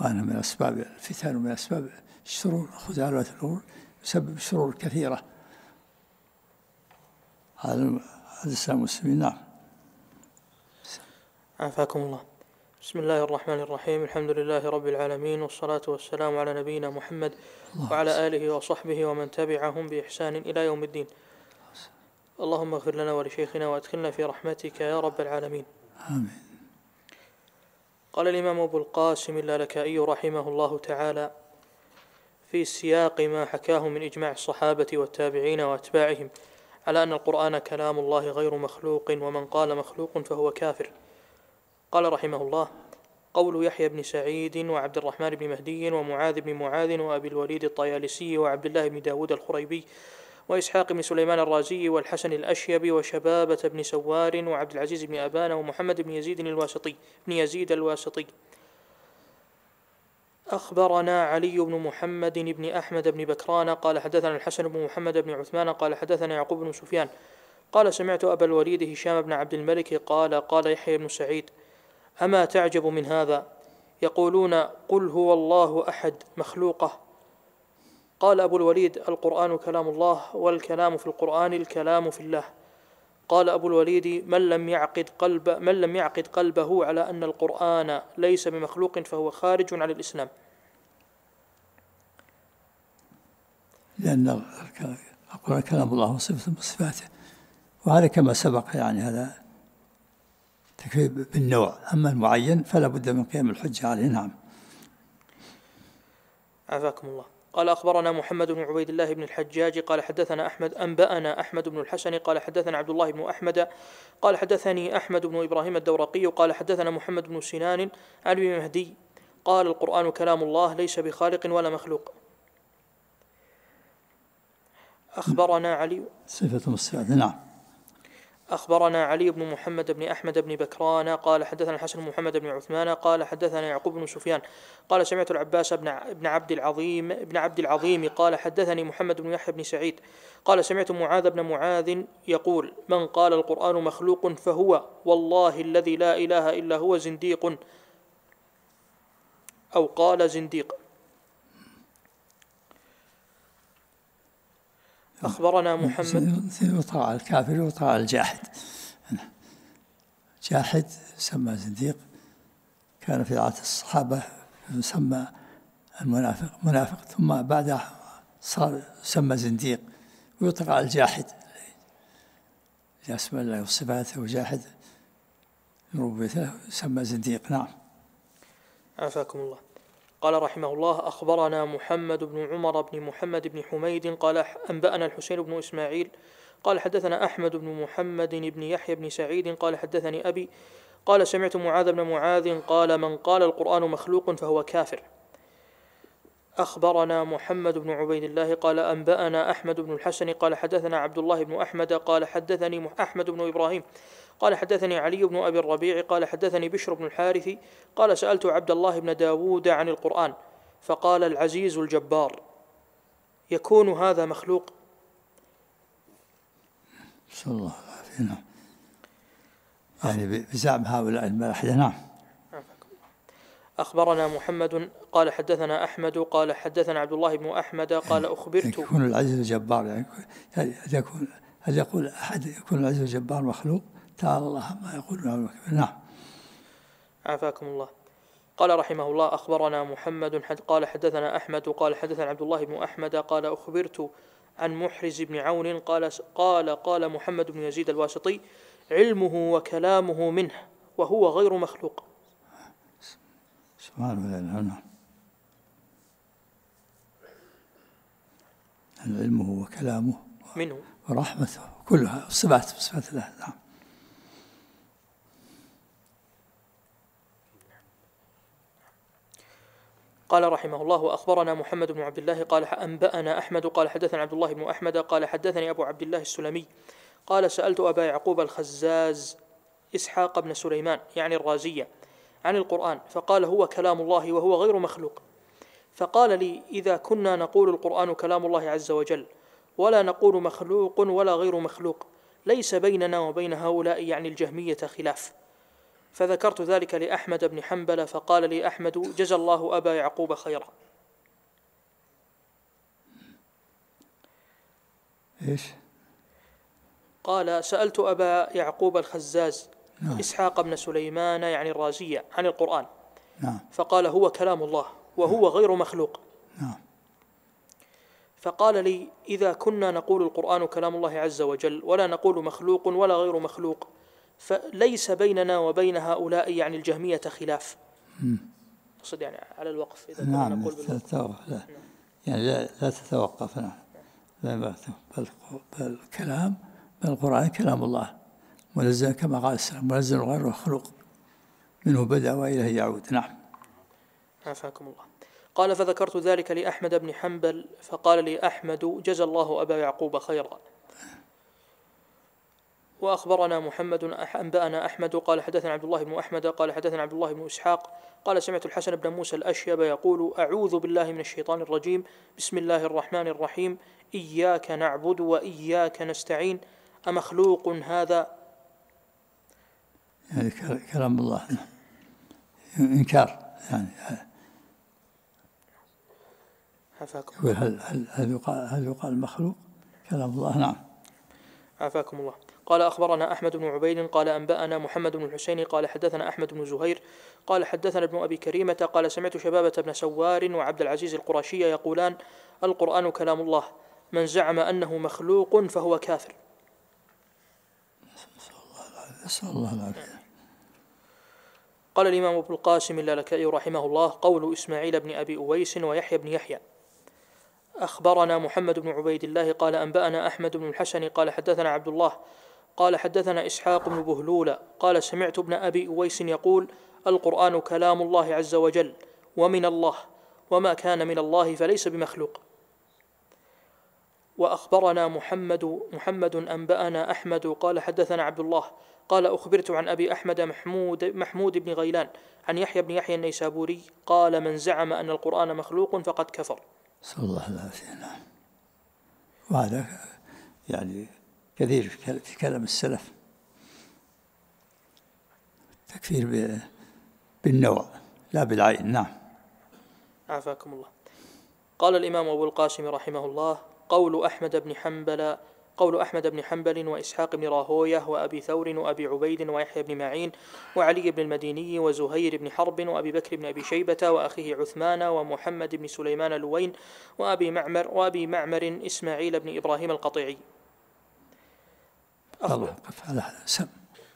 وأنا من أسباب الفتن ومن أسباب الشرور الخزال الأمور يسبب شرور كثيرة على الإسلام المسلمين نعم عافاكم الله بسم الله الرحمن الرحيم الحمد لله رب العالمين والصلاة والسلام على نبينا محمد وعلى آله وصحبه ومن تبعهم بإحسان إلى يوم الدين اللهم اغفر لنا ولشيخنا وادخلنا في رحمتك يا رب العالمين آمين قال الإمام أبو القاسم اللالكائي رحمه الله تعالى في سياق ما حكاه من إجماع الصحابة والتابعين وأتباعهم على أن القرآن كلام الله غير مخلوق ومن قال مخلوق فهو كافر قال رحمه الله قول يحيى بن سعيد وعبد الرحمن بن مهدي ومعاذ بن معاذ وأبي الوليد الطيالسي وعبد الله بن داود الخريبي وإسحاق بن سليمان الرازي والحسن الأشيب وشبابة بن سوار وعبد العزيز بن أبان ومحمد بن يزيد الواسطي بن يزيد الواسطي أخبرنا علي بن محمد بن أحمد بن بكران قال حدثنا الحسن بن محمد بن عثمان قال حدثنا يعقوب بن سفيان قال سمعت أبا الوليد هشام بن عبد الملك قال قال يحيى بن سعيد أما تعجب من هذا يقولون قل هو الله أحد مخلوقة قال أبو الوليد القرآن كلام الله والكلام في القرآن الكلام في الله قال أبو الوليد من لم يعقد قلب من لم يعقد قلبه على أن القرآن ليس بمخلوق فهو خارج عن الإسلام لأن القرآن كلام الله وصفة من صفاته وهذا كما سبق يعني هذا تكفير بالنوع أما المعين فلا بد من قيام الحجة عليه نعم عافاكم الله قال أخبرنا محمد بن عبيد الله بن الحجاج قال حدثنا أحمد أنبأنا أحمد بن الحسن قال حدثنا عبد الله بن أحمد قال حدثني أحمد بن إبراهيم الدورقي قال حدثنا محمد بن سنان عن المهدي مهدي قال القرآن كلام الله ليس بخالق ولا مخلوق أخبرنا علي صفة مستعد نعم أخبرنا علي بن محمد بن أحمد بن بكران قال حدثنا الحسن محمد بن عثمان قال حدثنا يعقوب بن سفيان قال سمعت العباس بن عبد العظيم ابن عبد العظيم قال حدثني محمد بن يحيى بن سعيد قال سمعت معاذ بن معاذ يقول من قال القرآن مخلوق فهو والله الذي لا إله إلا هو زنديق أو قال زنديق أخبرنا محمد يطاع الكافر ويطاع الجاحد جاحد سمى زنديق كان في عهد الصحابة يسمى المنافق منافق ثم بعدها صار سمى زنديق ويطلق على الجاحد لأسماء الله والصفات وجاحد ربي سمى زنديق نعم عافاكم الله قال رحمه الله أخبرنا محمد بن عمر بن محمد بن حميد قال أنبأنا الحسين بن إسماعيل قال حدثنا أحمد بن محمد بن يحيى بن سعيد قال حدثني أبي قال سمعت معاذ بن معاذ قال من قال القرآن مخلوق فهو كافر أخبرنا محمد بن عبيد الله قال أنبأنا أحمد بن الحسن قال حدثنا عبد الله بن أحمد قال حدثني أحمد بن إبراهيم قال حدثني علي بن أبي الربيع قال حدثني بشر بن الحارث قال سألت عبد الله بن داود عن القرآن فقال العزيز الجبار يكون هذا مخلوق صلى الله عليه نعم يعني بزعم هؤلاء الملحدة نعم أخبرنا محمد قال حدثنا أحمد قال حدثنا عبد الله بن أحمد قال يعني أخبرت يكون العزيز الجبار يعني هل يكون هل يقول أحد يكون العزيز الجبار مخلوق؟ تعالى الله ما يقول نعم عافاكم الله قال رحمه الله أخبرنا محمد حد قال حدثنا أحمد قال حدثنا عبد الله بن أحمد قال أخبرت عن محرز بن عون قال قال قال محمد بن يزيد الواسطي علمه وكلامه منه وهو غير مخلوق سبحان الله نعم, نعم. علمه وكلامه منه ورحمته كلها صفات صفات الله نعم قال رحمه الله وأخبرنا محمد بن عبد الله قال أنبأنا أحمد قال حدثنا عبد الله بن أحمد قال حدثني أبو عبد الله السلمي قال سألت أبا يعقوب الخزاز إسحاق بن سليمان يعني الرازية عن القرآن فقال هو كلام الله وهو غير مخلوق فقال لي إذا كنا نقول القرآن كلام الله عز وجل ولا نقول مخلوق ولا غير مخلوق ليس بيننا وبين هؤلاء يعني الجهمية خلاف فذكرت ذلك لأحمد بن حنبل فقال لي أحمد جزى الله أبا يعقوب خيرا إيش؟ قال سألت أبا يعقوب الخزاز نعم. إسحاق بن سليمان يعني الرازية عن القرآن نعم. فقال هو كلام الله وهو نعم. غير مخلوق نعم. فقال لي إذا كنا نقول القرآن كلام الله عز وجل ولا نقول مخلوق ولا غير مخلوق فليس بيننا وبين هؤلاء يعني الجهمية خلاف أقصد يعني على الوقف إذا نعم نقول تتوقف لا. نعم. يعني لا, لا تتوقف نعم بل الكلام بل القرآن كلام الله منزل كما قال السلام منزل غير مخلوق منه بدأ وإليه يعود نعم عافاكم الله قال فذكرت ذلك لأحمد بن حنبل فقال لي أحمد جزى الله أبا يعقوب خيرا وأخبرنا محمد أنبأنا أحمد قال حدثنا عبد الله بن أحمد قال حدثنا عبد الله بن إسحاق قال سمعت الحسن بن موسى الأشيب يقول أعوذ بالله من الشيطان الرجيم بسم الله الرحمن الرحيم إياك نعبد وإياك نستعين أمخلوق هذا يعني كلام الله إنكار يعني هل هل هل يقال, هل يقال مخلوق كلام الله نعم عفاكم الله قال أخبرنا أحمد بن عبيد قال أنبأنا محمد بن الحسين قال حدثنا أحمد بن زهير قال حدثنا ابن أبي كريمة قال سمعت شبابة بن سوار وعبد العزيز القرشي يقولان القرآن كلام الله من زعم أنه مخلوق فهو كافر نسأل الله العافية قال الإمام أبو القاسم اللالكائي رحمه الله قول إسماعيل بن أبي أويس ويحيى بن يحيى أخبرنا محمد بن عبيد الله قال أنبأنا أحمد بن الحسن قال حدثنا عبد الله قال حدثنا إسحاق بن بهلول قال سمعت ابن أبي أويس يقول القرآن كلام الله عز وجل ومن الله وما كان من الله فليس بمخلوق وأخبرنا محمد محمد أنبأنا أحمد قال حدثنا عبد الله قال أخبرت عن أبي أحمد محمود محمود بن غيلان عن يحيى بن يحيى النيسابوري قال من زعم أن القرآن مخلوق فقد كفر صلى الله عليه وسلم نعم. وهذا يعني كثير في كلام السلف التكفير بالنوع لا بالعين نعم عافاكم الله قال الإمام أبو القاسم رحمه الله قول أحمد بن حنبل قول أحمد بن حنبل وإسحاق بن راهوية وأبي ثور وأبي عبيد ويحيى بن معين وعلي بن المديني وزهير بن حرب وأبي بكر بن أبي شيبة وأخيه عثمان ومحمد بن سليمان لوين وأبي معمر وأبي معمر إسماعيل بن إبراهيم القطيعي الله وقف على هذا سم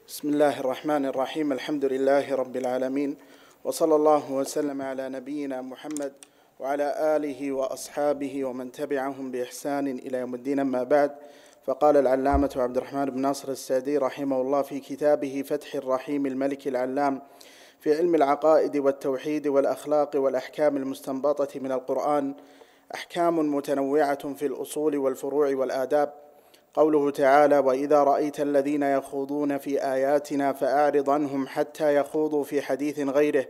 بسم الله الرحمن الرحيم الحمد لله رب العالمين وصلى الله وسلم على نبينا محمد وعلى آله وأصحابه ومن تبعهم بإحسان إلى يوم الدين أما بعد فقال العلامة عبد الرحمن بن ناصر السعدي رحمه الله في كتابه فتح الرحيم الملك العلام في علم العقائد والتوحيد والأخلاق والأحكام المستنبطة من القرآن أحكام متنوعة في الأصول والفروع والآداب قوله تعالى واذا رايت الذين يخوضون في اياتنا فاعرض عنهم حتى يخوضوا في حديث غيره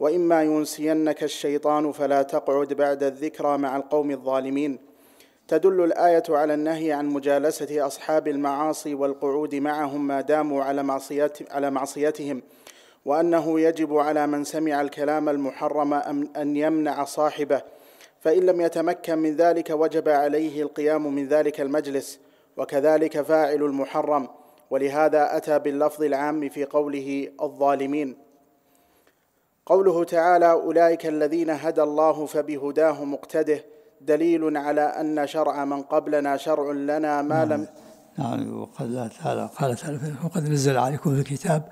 واما ينسينك الشيطان فلا تقعد بعد الذكرى مع القوم الظالمين تدل الايه على النهي عن مجالسه اصحاب المعاصي والقعود معهم ما داموا على, معصيات على معصيتهم وانه يجب على من سمع الكلام المحرم ان يمنع صاحبه فان لم يتمكن من ذلك وجب عليه القيام من ذلك المجلس وكذلك فاعل المحرم ولهذا أتى باللفظ العام في قوله الظالمين قوله تعالى أولئك الذين هدى الله فبهداه مقتده دليل على أن شرع من قبلنا شرع لنا ما نعم. لم نعم وقد تعالى قال تعالى وقد نزل عليكم في الكتاب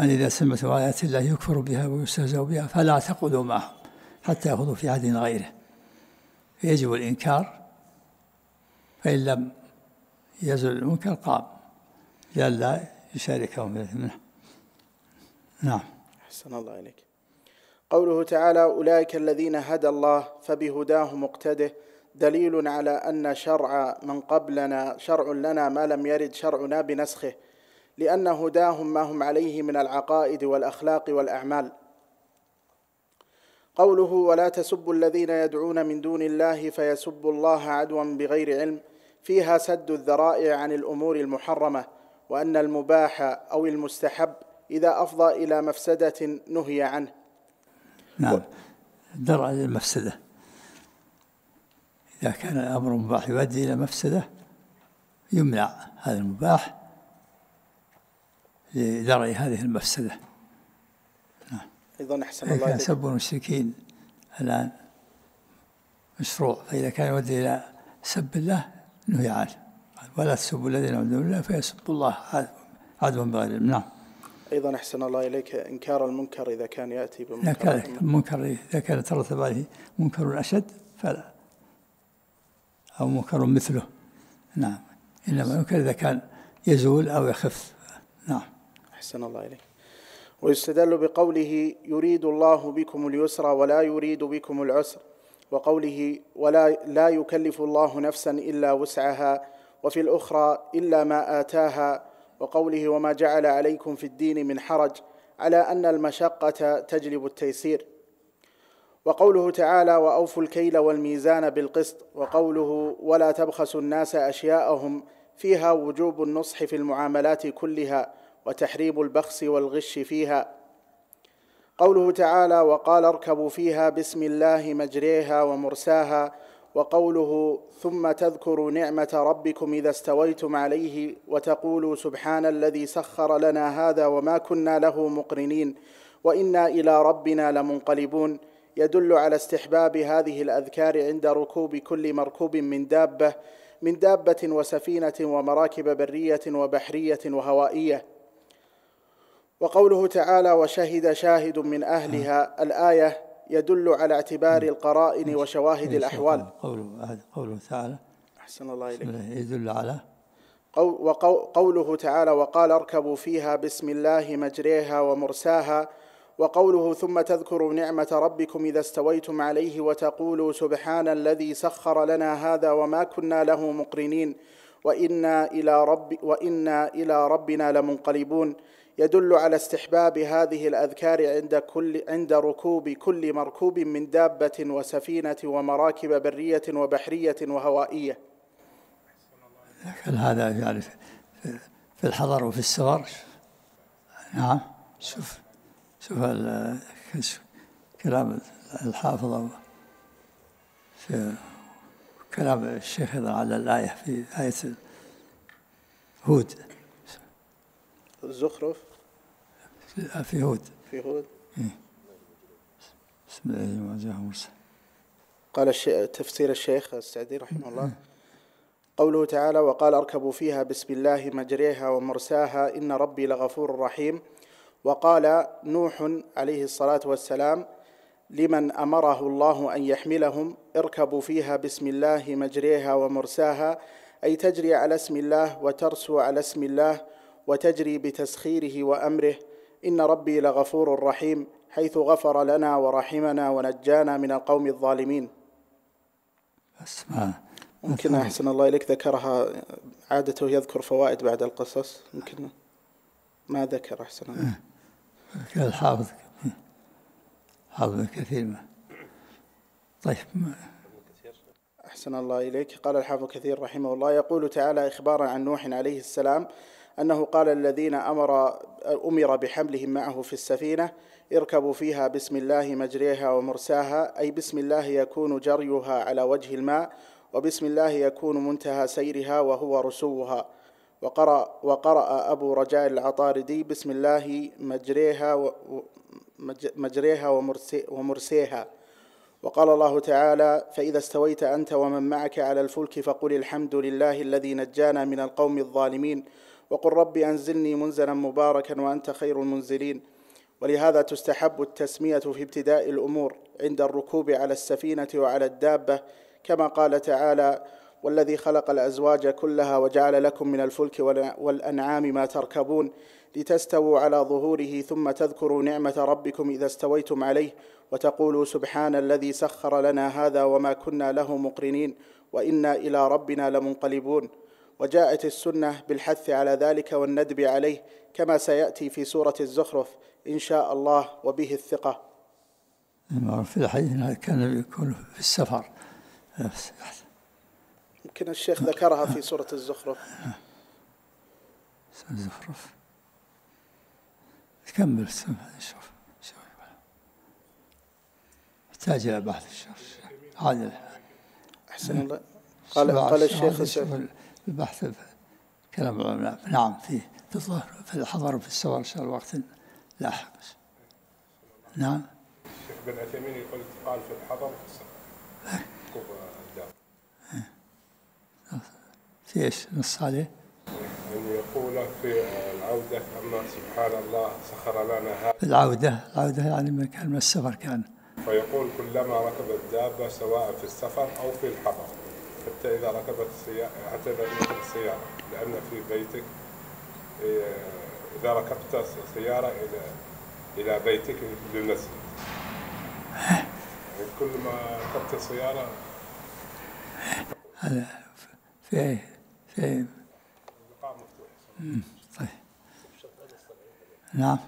أن إذا سمعتم آيات الله يكفر بها ويستهزأ بها فلا تقولوا معهم حتى يأخذوا في عهد غيره فيجب الإنكار فإن لم يزول المنكر قام لئلا يشاركهم منه نعم أحسن الله إليك قوله تعالى أولئك الذين هدى الله فبهداه مقتده دليل على أن شرع من قبلنا شرع لنا ما لم يرد شرعنا بنسخه لأن هداهم ما هم عليه من العقائد والأخلاق والأعمال قوله ولا تسبوا الذين يدعون من دون الله فيسبوا الله عدوا بغير علم فيها سد الذرائع عن الامور المحرمه وان المباح او المستحب اذا افضى الى مفسده نهي عنه. نعم درع للمفسده. اذا كان الامر مباح يؤدي الى مفسده يمنع هذا المباح لدرع هذه المفسده. نعم. ايضا احسن الله كان سب المشركين الان مشروع فاذا كان يؤدي الى سب الله أنه يعالج ولا تسبوا الذين يعبدون الله فيسبوا الله عدوا بغير نعم أيضا أحسن الله إليك إنكار المنكر إذا كان يأتي بمنكر المنكر إذا كان ترتب عليه منكر أشد فلا أو منكر مثله نعم إنما المنكر إذا كان يزول أو يخف نعم أحسن الله إليك ويستدل بقوله يريد الله بكم اليسر ولا يريد بكم العسر وقوله ولا لا يكلف الله نفسا الا وسعها وفي الاخرى الا ما اتاها وقوله وما جعل عليكم في الدين من حرج على ان المشقه تجلب التيسير وقوله تعالى واوفوا الكيل والميزان بالقسط وقوله ولا تبخسوا الناس اشياءهم فيها وجوب النصح في المعاملات كلها وتحريم البخس والغش فيها قوله تعالى وقال اركبوا فيها بسم الله مجريها ومرساها وقوله ثم تذكروا نعمه ربكم اذا استويتم عليه وتقولوا سبحان الذي سخر لنا هذا وما كنا له مقرنين وانا الى ربنا لمنقلبون يدل على استحباب هذه الاذكار عند ركوب كل مركوب من دابه من دابه وسفينه ومراكب بريه وبحريه وهوائيه وقوله تعالى وشهد شاهد من أهلها نعم. الآية يدل على اعتبار نعم. القرائن وشواهد نعم. الأحوال قوله, قوله تعالى أحسن الله إليك يدل على وقوله تعالى وقال اركبوا فيها بسم الله مجريها ومرساها وقوله ثم تذكروا نعمة ربكم إذا استويتم عليه وتقولوا سبحان الذي سخر لنا هذا وما كنا له مقرنين وإنا إلى رب وإنا إلى ربنا لمنقلبون يدل على استحباب هذه الأذكار عند, كل عند ركوب كل مركوب من دابة وسفينة ومراكب برية وبحرية وهوائية لكن هذا يعني في الحضر وفي السفر نعم شوف شوف كلام الحافظ في كلام الشيخ على الآية في آية هود الزخرف آه، في هود في هود إيه. بسم الله الرحمن الرحيم قال تفسير الشيخ السعدي رحمه الله إيه. قوله تعالى وقال اركبوا فيها بسم الله مجريها ومرساها ان ربي لغفور رحيم وقال نوح عليه الصلاه والسلام لمن امره الله ان يحملهم اركبوا فيها بسم الله مجريها ومرساها اي تجري على اسم الله وترسو على اسم الله وتجري بتسخيره وامره إن ربي لغفور رحيم حيث غفر لنا ورحمنا ونجانا من القوم الظالمين أسمع ممكن أحسن الله إليك ذكرها عادته يذكر فوائد بعد القصص ممكن ما ذكر أحسن الله الحافظ حافظ كثير طيب، ما طيب أحسن الله إليك قال الحافظ كثير رحمه الله يقول تعالى إخبارا عن نوح عليه السلام أنه قال الذين أمر أمر بحملهم معه في السفينة اركبوا فيها بسم الله مجريها ومرساها أي بسم الله يكون جريها على وجه الماء وبسم الله يكون منتهى سيرها وهو رسوها وقرأ, وقرأ أبو رجاء العطاردي بسم الله مجريها مجريها ومرسيها وقال الله تعالى فإذا استويت أنت ومن معك على الفلك فقل الحمد لله الذي نجانا من القوم الظالمين وقل رب أنزلني منزلا مباركا وأنت خير المنزلين ولهذا تستحب التسمية في ابتداء الأمور عند الركوب على السفينة وعلى الدابة كما قال تعالى والذي خلق الأزواج كلها وجعل لكم من الفلك والأنعام ما تركبون لتستووا على ظهوره ثم تذكروا نعمة ربكم إذا استويتم عليه وتقولوا سبحان الذي سخر لنا هذا وما كنا له مقرنين وإنا إلى ربنا لمنقلبون وجاءت السنة بالحث على ذلك والندب عليه كما سيأتي في سورة الزخرف إن شاء الله وبه الثقة المعروف يعني في الحديث كان يكون في السفر يمكن الشيخ ذكرها في سورة الزخرف سورة الزخرف كمل شوف شوف احتاج إلى بحث الشيخ هذا أحسن الله قال قال الشيخ في بحث كلام العلماء نعم في في الظهر في الحضر وفي السوار إن شاء الله وقت لاحق نعم الشيخ بن عثيمين يقول قال في الحضر وفي السفر في ايش نص عليه؟ يعني يقول في العودة أما سبحان الله سخر لنا هذا العودة العودة يعني من كان من السفر كان فيقول كلما ركب الدابة سواء في السفر أو في الحضر حتى إذا ركبت السيارة حتى إذا ركبت السيارة لأن في بيتك إيه، إذا ركبت السيارة إلى إلى بيتك للمسجد يعني كل ما ركبت السيارة هذا في في اللقاء مفتوح طيب نعم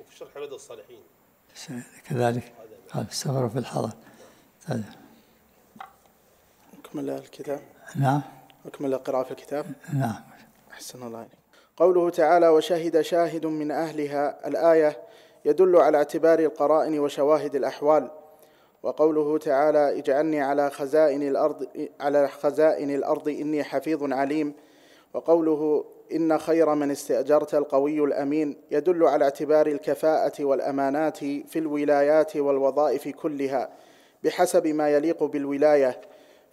وفي شرح رياض الصالحين كذلك قال السفر في الحضر طيب أكمل الكتاب نعم أكمل قراءة في الكتاب نعم أحسن الله عليك قوله تعالى وشهد شاهد من أهلها الآية يدل على اعتبار القرائن وشواهد الأحوال وقوله تعالى اجعلني على خزائن الأرض على خزائن الأرض إني حفيظ عليم وقوله إن خير من استأجرت القوي الأمين يدل على اعتبار الكفاءة والأمانات في الولايات والوظائف كلها بحسب ما يليق بالولاية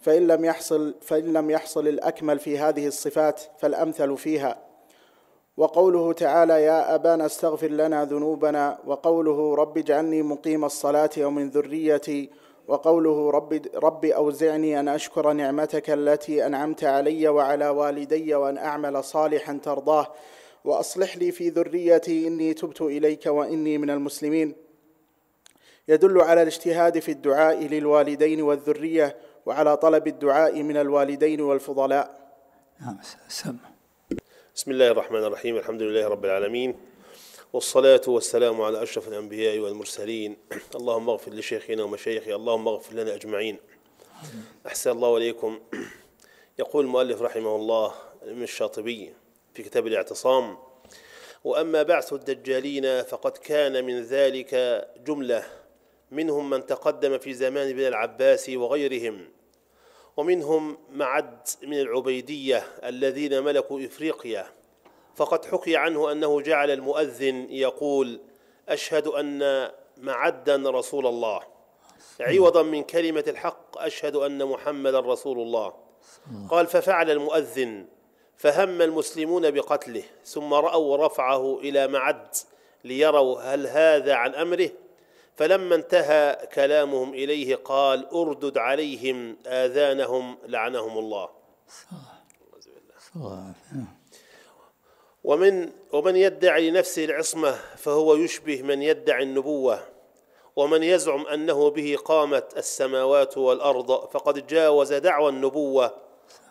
فإن لم يحصل فإن لم يحصل الأكمل في هذه الصفات فالأمثل فيها وقوله تعالى يا أبانا استغفر لنا ذنوبنا وقوله رب اجعلني مقيم الصلاة ومن ذريتي وقوله رب, رب أوزعني أن أشكر نعمتك التي أنعمت علي وعلى والدي وأن أعمل صالحا ترضاه وأصلح لي في ذريتي إني تبت إليك وإني من المسلمين يدل على الاجتهاد في الدعاء للوالدين والذريه وعلى طلب الدعاء من الوالدين والفضلاء نعم، سم بسم الله الرحمن الرحيم الحمد لله رب العالمين والصلاة والسلام على أشرف الأنبياء والمرسلين [CLEARS THROAT] اللهم اغفر لشيخنا ومشايخي اللهم اغفر لنا أجمعين أحسن الله إليكم [CLEARS THROAT] يقول المؤلف رحمه الله من الشاطبي في كتاب الاعتصام وأما بعث الدجالين فقد كان من ذلك جملة منهم من تقدم في زمان بن العباس وغيرهم ومنهم معد من العبيدية الذين ملكوا إفريقيا فقد حكي عنه أنه جعل المؤذن يقول أشهد أن معدا رسول الله عوضا من كلمة الحق أشهد أن محمدا رسول الله قال ففعل المؤذن فهم المسلمون بقتله ثم رأوا رفعه إلى معد ليروا هل هذا عن أمره فلما انتهى كلامهم اليه قال اردد عليهم اذانهم لعنهم الله ومن ومن يدعي لنفسه العصمه فهو يشبه من يدعي النبوه ومن يزعم انه به قامت السماوات والارض فقد جاوز دعوى النبوه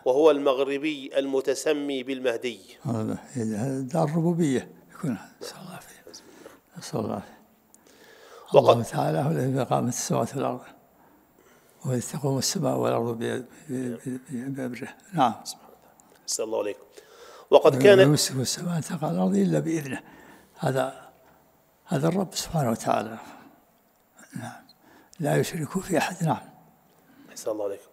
وهو المغربي المتسمي بالمهدي هذا الربوبيه يكون هذا نسال الله العافيه نسال الله العافيه الله تعالى هو الذي قامت السماوات والأرض وإذ تقوم السماء والأرض بأمره نعم سبحان الله عليكم وقد كان يمسك السماء أن تقع الأرض إلا بإذنه هذا هذا الرب سبحانه وتعالى نعم لا يشرك في أحد نعم أحسن الله عليكم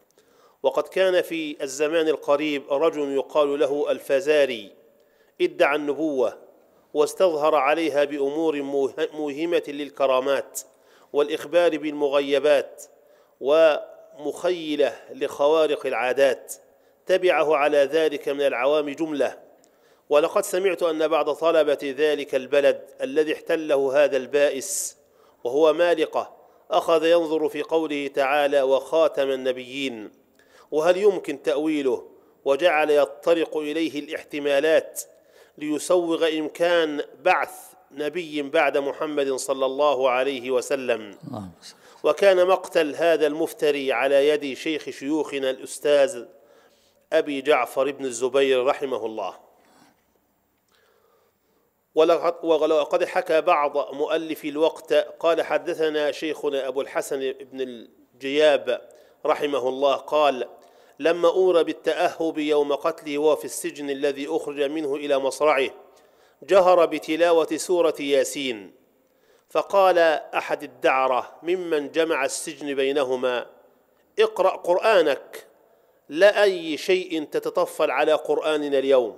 وقد كان في الزمان القريب رجل يقال له الفزاري ادعى النبوة واستظهر عليها بامور موهمه للكرامات والاخبار بالمغيبات ومخيله لخوارق العادات تبعه على ذلك من العوام جمله ولقد سمعت ان بعض طلبه ذلك البلد الذي احتله هذا البائس وهو مالقه اخذ ينظر في قوله تعالى وخاتم النبيين وهل يمكن تاويله وجعل يطرق اليه الاحتمالات ليسوغ إمكان بعث نبي بعد محمد صلى الله عليه وسلم وكان مقتل هذا المفتري على يد شيخ شيوخنا الأستاذ أبي جعفر بن الزبير رحمه الله ولقد حكى بعض مؤلفي الوقت قال حدثنا شيخنا أبو الحسن بن الجياب رحمه الله قال لما أمر بالتأهب يوم قتله وهو في السجن الذي أخرج منه إلى مصرعه جهر بتلاوة سورة ياسين فقال أحد الدعرة ممن جمع السجن بينهما اقرأ قرآنك لا أي شيء تتطفل على قرآننا اليوم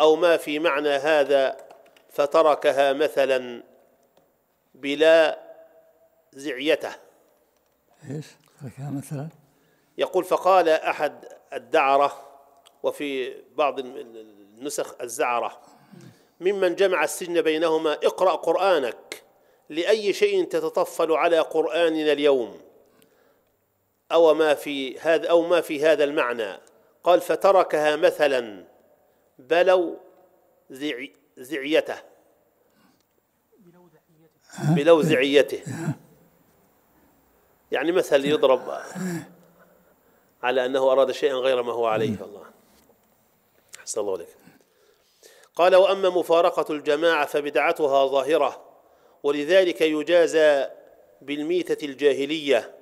أو ما في معنى هذا فتركها مثلا بلا زعيته ايش؟ تركها مثلا يقول فقال أحد الدعرة وفي بعض النسخ الزعرة ممن جمع السجن بينهما اقرأ قرآنك لأي شيء تتطفل على قرآننا اليوم أو ما في هذا أو ما في هذا المعنى قال فتركها مثلا بلوا زعي زعيته بلوزعيته يعني مثل يضرب على أنه أراد شيئا غير ما هو عليه الله أحسن الله عليك قال وأما مفارقة الجماعة فبدعتها ظاهرة ولذلك يجازى بالميتة الجاهلية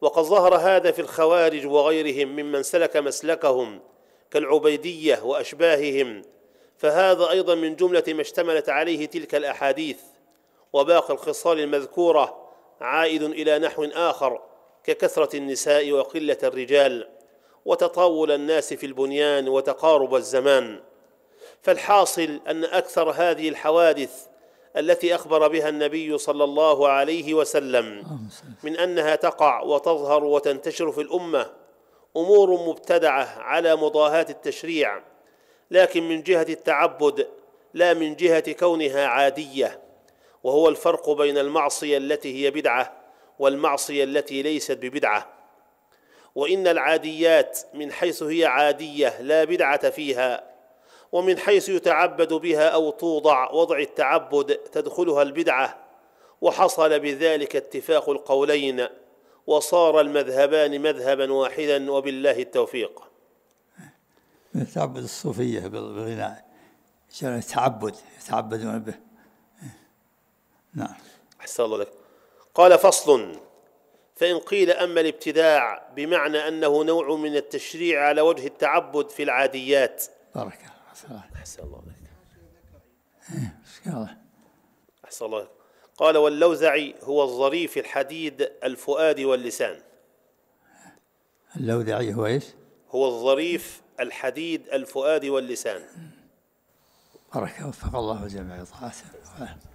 وقد ظهر هذا في الخوارج وغيرهم ممن سلك مسلكهم كالعبيدية وأشباههم فهذا أيضا من جملة ما اشتملت عليه تلك الأحاديث وباقي الخصال المذكورة عائد إلى نحو آخر ككثرة النساء وقلة الرجال وتطاول الناس في البنيان وتقارب الزمان فالحاصل أن أكثر هذه الحوادث التي أخبر بها النبي صلى الله عليه وسلم من أنها تقع وتظهر وتنتشر في الأمة أمور مبتدعة على مضاهاة التشريع لكن من جهة التعبد لا من جهة كونها عادية وهو الفرق بين المعصية التي هي بدعة والمعصية التي ليست ببدعة وإن العاديات من حيث هي عادية لا بدعة فيها ومن حيث يتعبد بها أو توضع وضع التعبد تدخلها البدعة وحصل بذلك اتفاق القولين وصار المذهبان مذهبا واحدا وبالله التوفيق تعبد الصوفية بالغناء تعبد يتعبدون به إيه. نعم أحسن الله لك قال فصل فإن قيل أما الابتداع بمعنى أنه نوع من التشريع على وجه التعبد في العاديات بارك الله أحسن الله عليك أحسن الله إيه، قال واللوزعي هو الظريف الحديد الفؤاد واللسان اللوزعي هو إيش؟ هو الظريف الحديد الفؤاد واللسان بارك وفق الله جميع طاعته